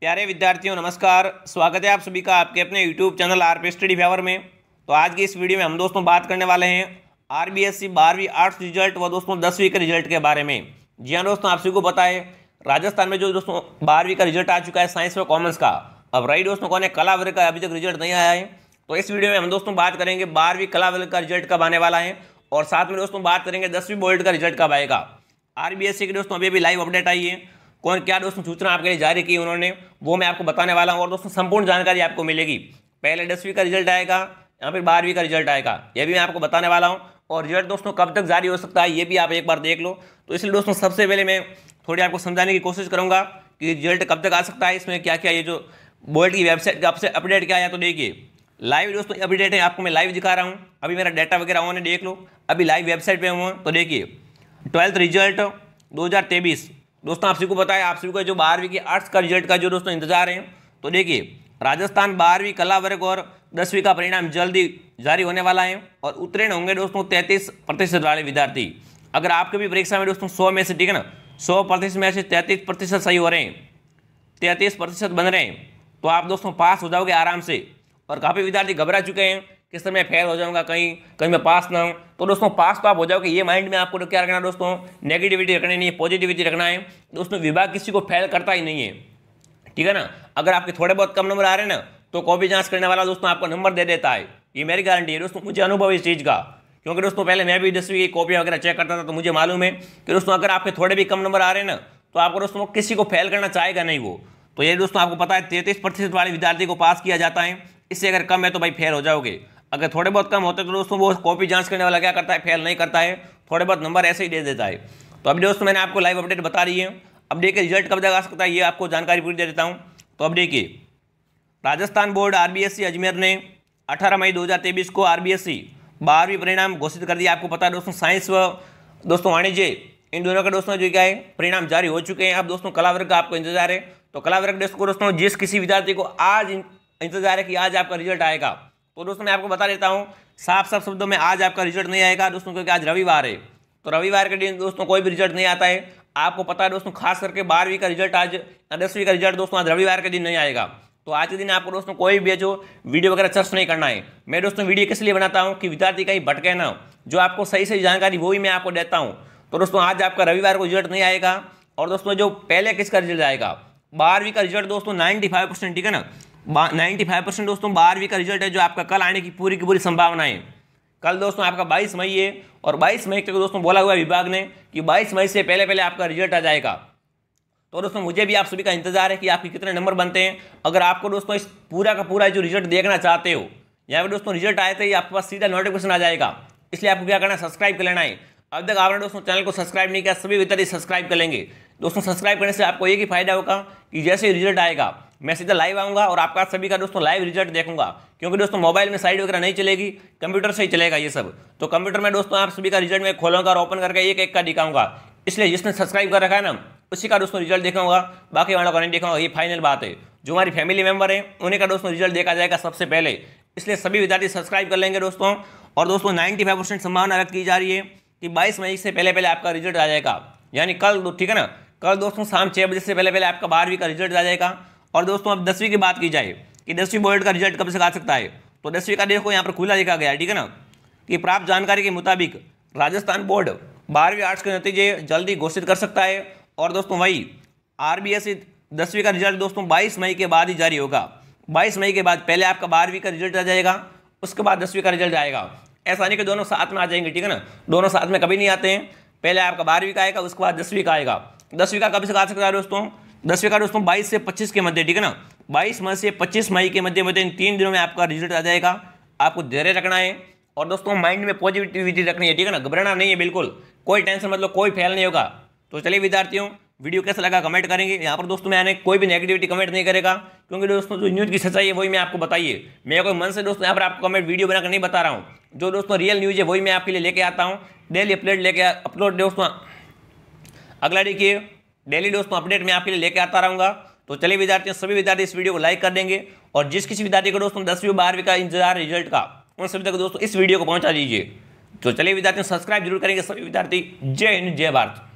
प्यारे विद्यार्थियों नमस्कार स्वागत है आप सभी का आपके अपने YouTube channel R P study favour में तो आज की इस वीडियो में हम दोस्तों बात करने वाले हैं आर बी एस सी बारहवीं आर्ट्स रिजल्ट व दोस्तों दसवीं के रिजल्ट के बारे में जी हाँ दोस्तों आप सभी को पता है राजस्थान में जो दोस्तों बारहवीं का रिजल्ट आ चुका है साइंस व कॉमर्स का अब राइट दोस्तों कौन है कला वर्ग का अभी तक रिजल्ट नहीं आया है तो इस वीडियो में हम दोस्तों बात करेंगे बारहवीं कला वर्ग का रिजल्ट कब आने वाला है और साथ में दोस्तों बात करेंगे दसवीं बोर्ड का रिजल्ट कब आएगा आर बी एस सी दोस्तों अभी अभी लाइव अपडेट आई है कौन क्या दोस्तों सूचना आपके लिए जारी की उन्होंने वो मैं आपको बताने वाला हूँ और दोस्तों संपूर्ण जानकारी आपको मिलेगी पहले दसवीं का रिजल्ट आएगा या फिर बारहवीं का रिजल्ट आएगा ये भी मैं आपको बताने वाला हूँ और रिजल्ट दोस्तों कब तक जारी हो सकता है ये भी आप एक बार देख लो तो इसलिए दोस्तों सबसे पहले मैं थोड़ी आपको समझाने की कोशिश करूँगा कि रिजल्ट कब तक आ सकता है इसमें क्या क्या ये जो बोर्ड की वेबसाइट का आपसे अपडेट क्या आया तो देखिए लाइव दोस्तों अपडेट है आपको मैं लाइव दिखा रहा हूँ अभी मेरा डाटा वगैरह हुआ देख लो अभी लाइव वेबसाइट पर हूँ तो देखिए ट्वेल्थ रिजल्ट दो हज़ार दोस्तों आप सभी को बताया आप सभी को जो बारहवीं के आर्ट्स का रिजल्ट का जो दोस्तों इंतजार है तो देखिए राजस्थान बारहवीं कला वर्ग और दसवीं का परिणाम जल्दी जारी होने वाला है और उत्तीर्ण होंगे दोस्तों तैंतीस प्रतिशत वाले विद्यार्थी अगर आपके भी परीक्षा में दोस्तों सौ में से ठीक है ना सौ प्रतिशत में से तैंतीस प्रतिशत सही हो रहे हैं तैंतीस प्रतिशत बन रहे हैं तो आप दोस्तों पास हो जाओगे आराम से और काफ़ी विद्यार्थी घबरा चुके हैं किस तरह मैं फेल हो जाऊंगा कहीं कहीं मैं पास ना हूँ तो दोस्तों पास तो आप हो जाओगे ये माइंड में आपको क्या रखना है दोस्तों नेगेटिविटी रखनी नहीं है पॉजिटिविटी रखना है दोस्तों विभाग किसी को फेल करता ही नहीं है ठीक है ना अगर आपके थोड़े बहुत कम नंबर आ रहे हैं ना तो कॉपी जाँच करने वाला दोस्तों आपको नंबर दे देता है ये मेरी गारंटी है दोस्तों मुझे अनुभव इस चीज़ का क्योंकि दोस्तों पहले मैं भी दसवीं की कॉपियाँ वगैरह चेक करता था तो मुझे मालूम है कि दोस्तों अगर आपके थोड़े भी कम नंबर आ रहे हैं ना तो आपको दोस्तों किसी को फेल करना चाहेगा नहीं वो तो ये दोस्तों आपको पता है तैंतीस प्रतिशत वाले विद्यार्थी को पास किया जाता है इससे अगर कम है तो भाई फेल हो जाओगे अगर थोड़े बहुत कम होते तो दोस्तों वो कॉपी जांच करने वाला क्या करता है फेल नहीं करता है थोड़े बहुत नंबर ऐसे ही दे देता है तो अभी दोस्तों मैंने आपको लाइव अपडेट बता रही है अब देखिए रिजल्ट कब तक आ सकता है ये आपको जानकारी पूरी दे देता हूँ तो अब देखिए Rajasthan board R e Ajmer ने अठारह मई दो को आर e बारहवीं परिणाम घोषित कर दिया आपको पता है दोस्तों साइंस व दोस्तों वाणिज्य इन दोनों का दोस्तों जो क्या है परिणाम जारी हो चुके हैं अब दोस्तों कला वर्ग का आपको इंतजार है तो कला वर्ग को दोस्तों जिस किसी विद्यार्थी को आज इंतजार है कि आज आपका रिजल्ट आएगा तो दोस्तों मैं आपको बता देता हूँ साफ साफ शब्दों में आज आपका रिजल्ट नहीं आएगा दोस्तों क्योंकि आज रविवार है तो रविवार के दिन दोस्तों कोई भी रिजल्ट नहीं आता है आपको पता है दोस्तों खास करके बारहवीं का रिजल्ट आज दसवीं का रिजल्ट दोस्तों आज रविवार के दिन नहीं आएगा तो आज के दिन आपको दोस्तों कोई भी जो वीडियो वगैरह सर्च नहीं करना है मैं दोस्तों वीडियो किस लिए बनाता हूँ कि विद्यार्थी कहीं भटके ना जो आपको सही सही जानकारी वो भी मैं आपको देता हूँ तो दोस्तों आज आपका रविवार को रिजल्ट नहीं आएगा और दोस्तों जो पहले किसका रिजल्ट आएगा बारहवीं का रिजल्ट दोस्तों नाइन्टी फाइव परसेंट ठीक है ना नाइन्टी फाइव परसेंट दोस्तों बारहवीं का रिजल्ट है जो आपका कल आने की पूरी की पूरी संभावना है कल दोस्तों आपका 22 मई है और 22 मई तक दोस्तों बोला हुआ है विभाग ने कि 22 मई से पहले पहले आपका रिजल्ट आ जाएगा तो दोस्तों मुझे भी आप सभी का इंतजार है कि आपके कितने नंबर बनते हैं अगर आपको दोस्तों इस पूरा का पूरा जो रिजल्ट देखना चाहते हो या फिर दोस्तों रिजल्ट आए थे ही आपके पास सीधा नोटिफिकेशन आ जाएगा इसलिए आपको क्या करना सब्सक्राइब कर लेना है अब तक आपने दोस्तों चैनल को सब्सक्राइब नहीं किया सभी विद्यार्थी सब्सक्राइब कर लेंगे दोस्तों सब्सक्राइब करने से आपको एक ही फायदा होगा कि जैसे रिजल्ट आएगा मैं सीधा लाइव आऊँगा और आपका सभी का दोस्तों लाइव रिजल्ट देखूंगा क्योंकि दोस्तों मोबाइल में साइड वगैरह नहीं चलेगी कंप्यूटर से ही चलेगा ये सब तो कंप्यूटर में दोस्तों आप सभी का रिजल्ट मैं खोलूंगा और ओपन करके एक एक का दिखाऊंगा इसलिए जिसने सब्सक्राइब कर रखा है ना उसी का दोस्तों रिजल्ट देखाऊंगा बाकी वालों का नहीं देखाऊंगा ये फाइनल बात है जो हमारी फैमिली मेंबर है उन्हीं का दोस्तों रिजल्ट देखा जाएगा सबसे पहले इसलिए सभी विद्यार्थी सब्सक्राइब कर लेंगे दोस्तों और दोस्तों नाइन्टी फाइव परसेंट संभावना व्यक्त की जा रही है कि बाईस मई से पहले पहले आपका रिजल्ट आ जाएगा यानी कल ठीक है ना कल दोस्तों शाम छः बजे से पहले पहले आपका बारहवीं का रिजल्ट आ जाएगा और दोस्तों अब दसवीं की बात की जाए कि दसवीं बोर्ड का रिजल्ट कब से आ सकता है तो दसवीं का देखो यहाँ पर खुला लिखा गया है ठीक है ना कि प्राप्त जानकारी के मुताबिक राजस्थान बोर्ड बारहवीं आर्ट्स के नतीजे जल्दी घोषित कर सकता है और दोस्तों वही आर बी एस दसवीं का रिजल्ट दोस्तों बाईस मई के बाद ही जारी होगा बाईस मई के बाद पहले आपका बारहवीं का रिजल्ट आ जाएगा उसके बाद दसवीं का रिजल्ट आएगा ऐसा नहीं कि दोनों साथ में आ जाएंगे ठीक है ना दोनों साथ में कभी नहीं आते हैं पहले आपका बारहवीं का आएगा उसके बाद दसवीं का आएगा दसवीं का कभी से आ सकता है दोस्तों दसवें का दोस्तों बाईस से पच्चीस के मध्य ठीक है ना बाईस मई से पच्चीस मई के मध्य मध्य इन तीन दिनों में आपका रिजल्ट आ जाएगा आपको धैर्य रखना है और दोस्तों माइंड में पॉजिटिविटी रखनी है ठीक है ना घबराना नहीं है बिल्कुल कोई टेंशन मतलब कोई फेल नहीं होगा तो चलिए विद्यार्थियों वीडियो कैसा लगा कमेंट करेंगे यहाँ पर दोस्तों मैंने कोई भी नेगेटिविटी कमेंट नहीं करेगा क्योंकि दोस्तों जो न्यूज़ की सच्चाई है वही मैं आपको बताइए मैं कोई मन से दोस्तों यहाँ पर आपको कमेंट वीडियो बनाकर नहीं बता रहा हूँ जो दोस्तों रियल न्यूज़ है वही मैं आपके लिए लेके आता हूँ डेली अपलोड लेके अपलोड दोस्तों अगला देखिए डेली में तो अपडेट मैं आपके लिए लेकर आता रहूँगा तो चलिए विद्यार्थी सभी विद्यार्थी इस वीडियो को लाइक कर देंगे और जिस किसी विद्यार्थी को दोस्तों दसवीं बारहवीं का इंतजार रिजल्ट का उन सभी तक दोस्तों इस वीडियो को पहुँचा दीजिए तो चलिए विद्यार्थी सब्सक्राइब जरूर करेंगे सभी विद्यार्थी जय हिंद जय भारत